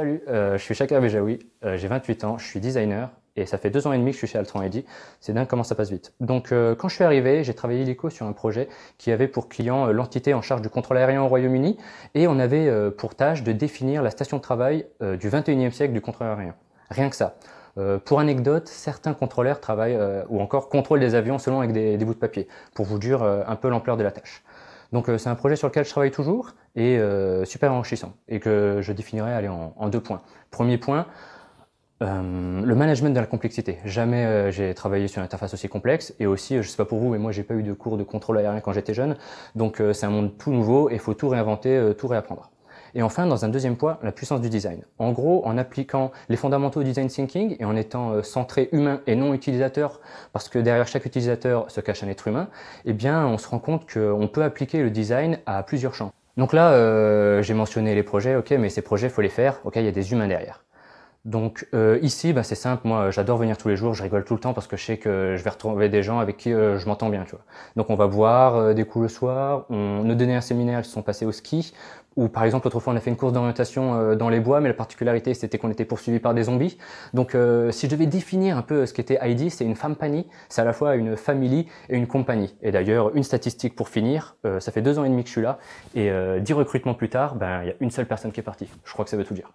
Salut, euh, je suis Shakir Bejaoui, euh, j'ai 28 ans, je suis designer et ça fait deux ans et demi que je suis chez Altran Eddy. C'est dingue comment ça passe vite. Donc euh, quand je suis arrivé, j'ai travaillé illico sur un projet qui avait pour client l'entité en charge du contrôle aérien au Royaume-Uni et on avait pour tâche de définir la station de travail du 21e siècle du contrôle aérien. Rien que ça. pour anecdote, certains contrôleurs travaillent ou encore contrôlent des avions selon avec des, bouts de papier, pour vous dire un peu l'ampleur de la tâche. Donc c'est un projet sur lequel je travaille toujours et euh, super enrichissant, et que je définirais aller en, deux points. Premier point, euh, le management de la complexité. Jamais euh, j'ai travaillé sur une interface aussi complexe et aussi, je je sais pas pour vous, mais moi j'ai pas eu de cours de contrôle aérien quand j'étais jeune, donc c'est un monde tout nouveau et il faut tout réinventer, tout réapprendre. Et enfin, dans un deuxième point, la puissance du design. En gros, en appliquant les fondamentaux du design thinking et en étant centré humain et non utilisateur, parce que derrière chaque utilisateur se cache un être humain, eh bien, on se rend compte qu'on peut appliquer le design à plusieurs champs. Donc là, euh, j'ai mentionné les projets, ok, mais ces projets, faut les faire, ok, il y a des humains derrière. Donc euh, ici, bah, c'est simple, moi euh, j'adore venir tous les jours, je rigole tout le temps parce que je sais que je vais retrouver des gens avec qui euh, je m'entends bien. Tu vois. Donc on va boire des coups le soir, on... nos derniers séminaires ils sont passés au ski, ou par exemple autrefois on a fait une course d'orientation dans les bois, mais la particularité c'était qu'on était poursuivi par des zombies. Donc si je devais définir un peu ce qu'était Heidi, c'est une femme panie, c'est à la fois une famille et une compagnie. Et d'ailleurs, une statistique pour finir, ça fait deux ans et demi que je suis là, et dix recrutements plus tard, ben, il y a une seule personne qui est partie. Je crois que ça veut tout dire.